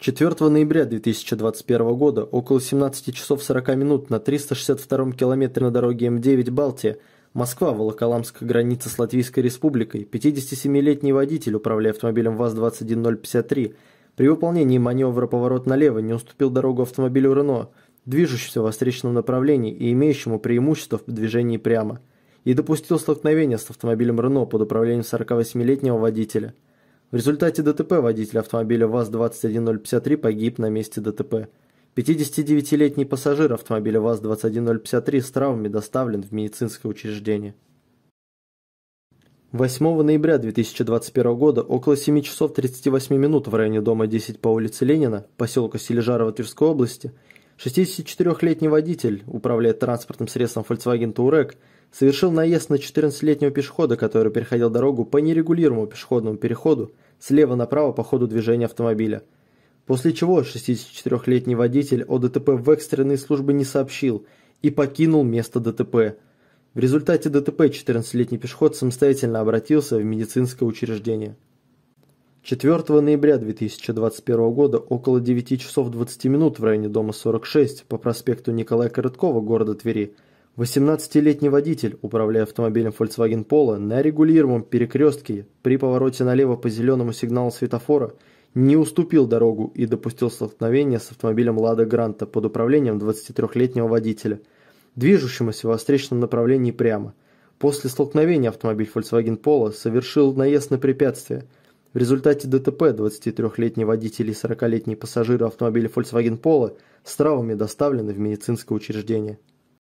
4 ноября 2021 года около 17 часов 40 минут на 362 м километре на дороге М9 Балтия Москва, Волоколамская граница с Латвийской республикой, 57-летний водитель, управляя автомобилем ВАЗ-21053, при выполнении маневра поворот налево не уступил дорогу автомобилю Рено, движущемуся во встречном направлении и имеющему преимущество в движении прямо, и допустил столкновение с автомобилем Рено под управлением 48-летнего водителя – в результате ДТП водитель автомобиля ВАЗ-21053 погиб на месте ДТП. 59-летний пассажир автомобиля ВАЗ-21053 с травмами доставлен в медицинское учреждение. 8 ноября 2021 года около 7 часов 38 минут в районе дома 10 по улице Ленина, поселка Сележарова Тверской области, 64-летний водитель, управляя транспортным средством Volkswagen Touareg, совершил наезд на 14-летнего пешехода, который переходил дорогу по нерегулируемому пешеходному переходу слева направо по ходу движения автомобиля. После чего 64-летний водитель о ДТП в экстренной службе не сообщил и покинул место ДТП. В результате ДТП 14-летний пешеход самостоятельно обратился в медицинское учреждение. 4 ноября 2021 года около 9 часов 20 минут в районе дома 46 по проспекту Николая Короткова города Твери – 18-летний водитель, управляя автомобилем Volkswagen Polo, на регулируемом перекрестке при повороте налево по зеленому сигналу светофора не уступил дорогу и допустил столкновение с автомобилем Лада Гранта под управлением 23-летнего водителя, движущемуся во встречном направлении прямо. После столкновения автомобиль Volkswagen Polo совершил наезд на препятствие. В результате ДТП 23-летний водитель и 40-летний пассажир автомобиля Volkswagen Polo с травмами доставлены в медицинское учреждение.